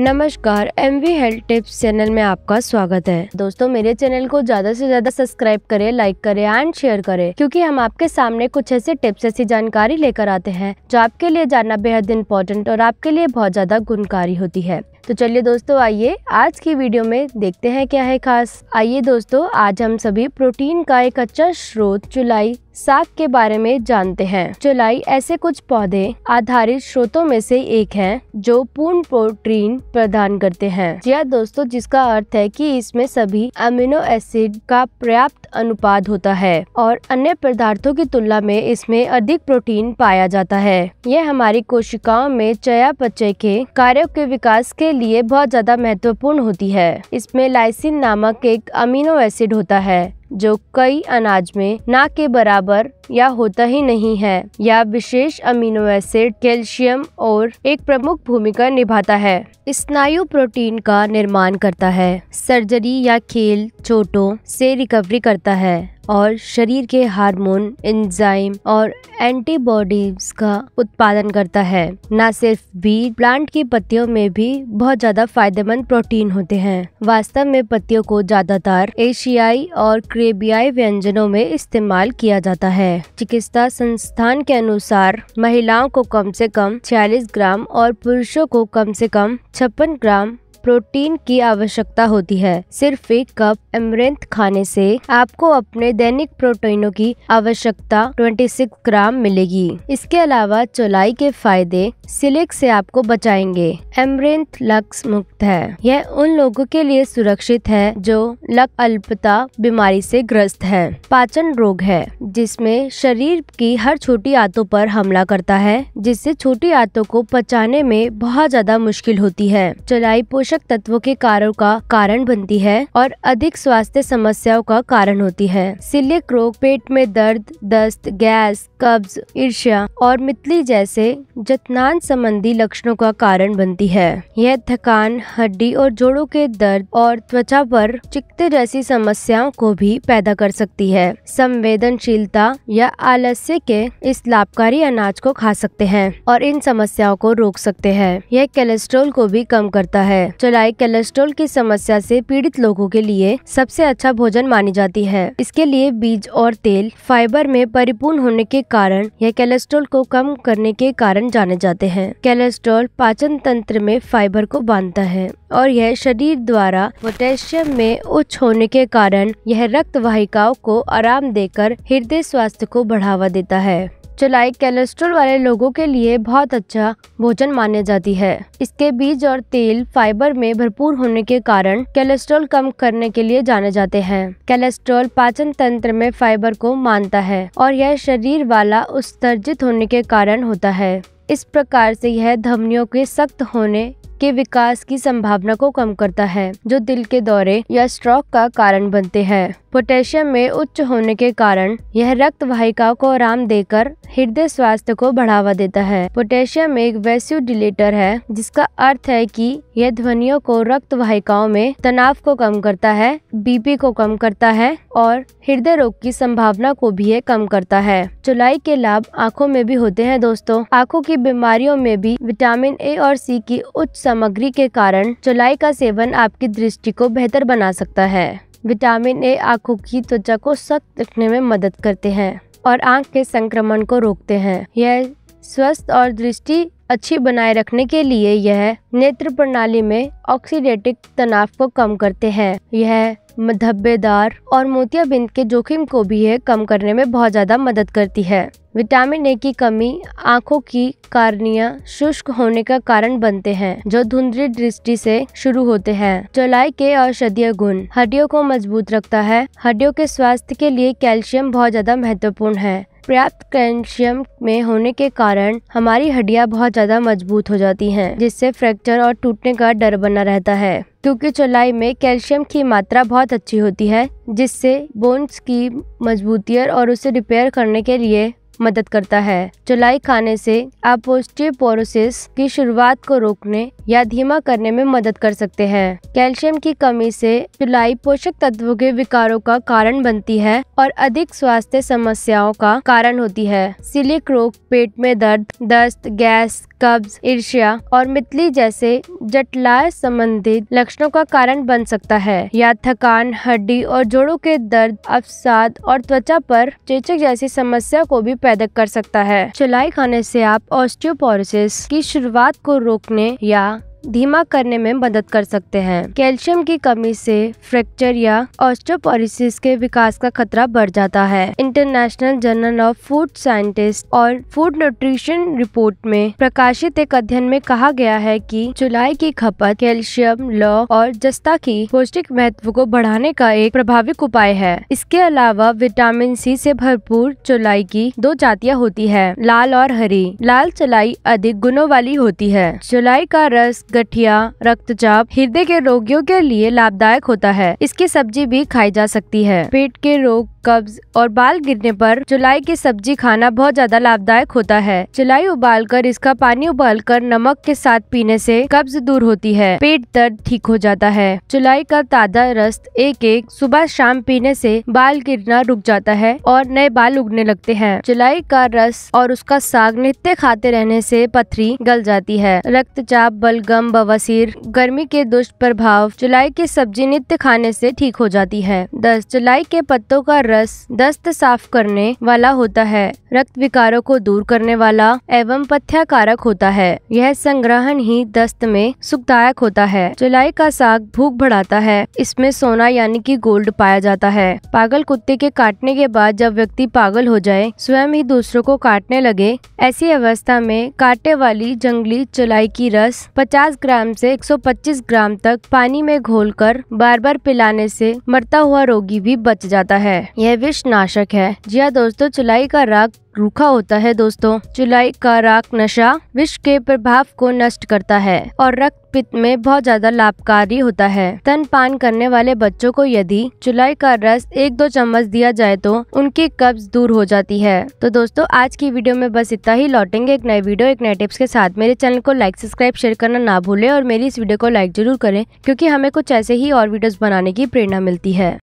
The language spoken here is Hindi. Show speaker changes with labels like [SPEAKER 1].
[SPEAKER 1] नमस्कार M V health tips channel में आपका स्वागत है दोस्तों मेरे चैनल को ज्यादा से ज्यादा सब्सक्राइब करें लाइक करें एंड शेयर करें क्योंकि हम आपके सामने कुछ ऐसे टिप्स ऐसी जानकारी लेकर आते हैं जो आपके लिए जानना बेहद इम्पोर्टेंट और आपके लिए बहुत ज्यादा गुणकारी होती है तो चलिए दोस्तों आइए आज की वीडियो में देखते हैं क्या है खास आइए दोस्तों आज हम सभी प्रोटीन का एक अच्छा स्रोत चुलाई साग के बारे में जानते हैं चुलाई ऐसे कुछ पौधे आधारित स्रोतों में से एक है जो पूर्ण प्रोटीन प्रदान करते हैं यह दोस्तों जिसका अर्थ है कि इसमें सभी अमीनो एसिड का पर्याप्त अनुपात होता है और अन्य पदार्थों की तुलना में इसमें अधिक प्रोटीन पाया जाता है यह हमारी कोशिकाओं में चयापचय के कार्यो के विकास के लिए बहुत ज्यादा महत्वपूर्ण होती है इसमें लाइसिन नामक एक अमीनो एसिड होता है जो कई अनाज में ना के बराबर या होता ही नहीं है या विशेष अमीनो एसिड कैल्शियम और एक प्रमुख भूमिका निभाता है स्नायु प्रोटीन का निर्माण करता है सर्जरी या खेल चोटों से रिकवरी करता है और शरीर के हार्मोन एंजाइम और एंटीबॉडीज का उत्पादन करता है न सिर्फ बीज प्लांट की पत्तियों में भी बहुत ज्यादा फायदेमंद प्रोटीन होते हैं वास्तव में पत्तियों को ज्यादातर एशियाई और ग्रेबियाई व्यंजनों में इस्तेमाल किया जाता है चिकित्सा संस्थान के अनुसार महिलाओं को कम से कम 46 ग्राम और पुरुषों को कम से कम छप्पन ग्राम प्रोटीन की आवश्यकता होती है सिर्फ एक कप अमृत खाने से आपको अपने दैनिक प्रोटीनों की आवश्यकता 26 ग्राम मिलेगी इसके अलावा चौलाई के फायदे सिलिक से आपको बचाएंगे अमृत लक्स मुक्त है यह उन लोगों के लिए सुरक्षित है जो लक अल्पता बीमारी से ग्रस्त है पाचन रोग है जिसमें शरीर की हर छोटी आंतों पर हमला करता है जिससे छोटी आंतों को पचाने में बहुत ज्यादा मुश्किल होती है चौलाई पोषक पोषक तत्वों के कारों का कारण बनती है और अधिक स्वास्थ्य समस्याओं का कारण होती है सिलिक रोग पेट में दर्द दस्त गैस कब्ज ईर्ष्या और मितली जैसे जतनान संबंधी लक्षणों का कारण बनती है यह थकान हड्डी और जोड़ों के दर्द और त्वचा पर चिकते जैसी समस्याओं को भी पैदा कर सकती है संवेदनशीलता या आलस्य के इस लाभकारी अनाज को खा सकते हैं और इन समस्याओं को रोक सकते हैं यह कोलेस्ट्रोल को भी कम करता है चौलाई कोलेस्ट्रोल की समस्या से पीड़ित लोगों के लिए सबसे अच्छा भोजन मानी जाती है इसके लिए बीज और तेल फाइबर में परिपूर्ण होने के कारण यह कोलेस्ट्रोल को कम करने के कारण जाने जाते हैं कोलेस्ट्रोल पाचन तंत्र में फाइबर को बांधता है और यह शरीर द्वारा पोटेशियम में उच्च होने के कारण यह रक्त वाहिकाओं को आराम देकर हृदय स्वास्थ्य को बढ़ावा देता है चलाई कोलेस्ट्रॉल वाले लोगों के लिए बहुत अच्छा भोजन मानी जाती है इसके बीज और तेल फाइबर में भरपूर होने के कारण कोलेस्ट्रोल कम करने के लिए जाने जाते हैं कैलेस्ट्रोल पाचन तंत्र में फाइबर को मानता है और यह शरीर वाला उत्सर्जित होने के कारण होता है इस प्रकार से यह धमनियों के सख्त होने के विकास की संभावना को कम करता है जो दिल के दौरे या स्ट्रोक का कारण बनते हैं पोटेशियम में उच्च होने के कारण यह रक्त वाहिका को आराम देकर हृदय स्वास्थ्य को बढ़ावा देता है पोटेशियम एक वैस्यू डिलेटर है जिसका अर्थ है कि यह ध्वनियों को रक्त वाहिकाओं में तनाव को कम करता है बीपी को कम करता है और हृदय रोग की संभावना को भी यह कम करता है चुलाई के लाभ आँखों में भी होते हैं दोस्तों आँखों की बीमारियों में भी विटामिन ए और सी की उच्च सामग्री के कारण चुलाई का सेवन आपकी दृष्टि को बेहतर बना सकता है विटामिन ए आंखों की त्वचा को सख्त रखने में मदद करते हैं और आंख के संक्रमण को रोकते हैं यह स्वस्थ और दृष्टि अच्छी बनाए रखने के लिए यह नेत्र प्रणाली में ऑक्सीडेटिक तनाव को कम करते हैं यह धब्बेदार और मोतियाबिंद के जोखिम को भी यह कम करने में बहुत ज़्यादा मदद करती है विटामिन ए की कमी आंखों की कारनिया शुष्क होने का कारण बनते हैं जो धुंधली दृष्टि से शुरू होते हैं चौलाई के औषधीय गुण हड्डियों को मजबूत रखता है हड्डियों के स्वास्थ्य के लिए कैल्शियम बहुत ज़्यादा महत्वपूर्ण है पर्याप्त कैल्शियम में होने के कारण हमारी हड्डियाँ बहुत ज़्यादा मजबूत हो जाती हैं जिससे फ्रैक्चर और टूटने का डर बना रहता है क्योंकि चौलाई में कैल्शियम की मात्रा बहुत अच्छी होती है जिससे बोन्स की मजबूती और उसे रिपेयर करने के लिए मदद करता है चलाई खाने से आप ओस्टियोपोरोसिस की शुरुआत को रोकने या धीमा करने में मदद कर सकते हैं कैल्शियम की कमी से चुलाई पोषक तत्वों के विकारों का कारण बनती है और अधिक स्वास्थ्य समस्याओं का कारण होती है सिलिक रोग पेट में दर्द दस्त गैस कब्ज ईर्ष्या और मितली जैसे जटलाय संबंधित लक्षणों का कारण बन सकता है या थकान हड्डी और जोड़ों के दर्द अवसाद और त्वचा पर चेचक जैसी समस्या को भी पैदा कर सकता है चलाई खाने से आप ऑस्टियोपोरोसिस की शुरुआत को रोकने या धीमा करने में मदद कर सकते हैं कैल्शियम की कमी से फ्रैक्चर या ऑस्टोपोरिस के विकास का खतरा बढ़ जाता है international journal of food scientist और फूड न्यूट्रिशन रिपोर्ट में प्रकाशित एक अध्ययन में कहा गया है कि चुलाई की खपत कैल्शियम लौ और जस्ता की पौष्टिक महत्व को बढ़ाने का एक प्रभावी उपाय है इसके अलावा विटामिन सी से भरपूर चुलाई की दो जातियाँ होती है लाल और हरी लाल चुलाई अधिक गुणों वाली होती है चुलाई का रस गठिया रक्तचाप हृदय के रोगियों के लिए लाभदायक होता है इसकी सब्जी भी खाई जा सकती है पेट के रोग कब्ज और बाल गिरने पर चुलाई की सब्जी खाना बहुत ज्यादा लाभदायक होता है चुलाई उबालकर इसका पानी उबालकर नमक के साथ पीने से कब्ज दूर होती है पेट दर्द ठीक हो जाता है चुलाई का ताजा रस एक एक सुबह शाम पीने से बाल गिरना रुक जाता है और नए बाल उगने लगते हैं चुलाई का रस और उसका साग नित्य खाते रहने से पथरी गल जाती है रक्तचाप बलगम बवासीर गर्मी के दुष्प्रभाव चुलाई की सब्जी नित्य खाने से ठीक हो जाती है दस चुलाई के पत्तों का रस रस दस्त साफ करने वाला होता है रक्त विकारों को दूर करने वाला एवं पथ्याकारक होता है यह संग्रहण ही दस्त में सुखदायक होता है चुलाई का साग भूख बढ़ाता है इसमें सोना यानी कि गोल्ड पाया जाता है पागल कुत्ते के काटने के बाद जब व्यक्ति पागल हो जाए स्वयं ही दूसरों को काटने लगे ऐसी अवस्था में काटे वाली जंगली चुलाई की रस 50 ग्राम से 125 ग्राम तक पानी में घोलकर बार बार पिलाने से मरता हुआ रोगी भी बच जाता है यह नाशक है जी हाँ दोस्तों चुलाई का राग रूखा होता है दोस्तों चुलाई का राग नशा विष के प्रभाव को नष्ट करता है और रक्त पित्त में बहुत ज्यादा लाभकारी होता है तन पान करने वाले बच्चों को यदि चुलाई का रस एक दो चम्मच दिया जाए तो उनकी कब्ज दूर हो जाती है तो दोस्तों आज की वीडियो में बस इतना ही लौटेंगे एक नए वीडियो एक नए टिप्स के साथ मेरे चैनल को लाइक सब्सक्राइब शेयर करना ना भूले और मेरी इस वीडियो को लाइक जरूर करें क्यूँकी हमें कुछ ऐसे ही और वीडियो बनाने की प्रेरणा मिलती है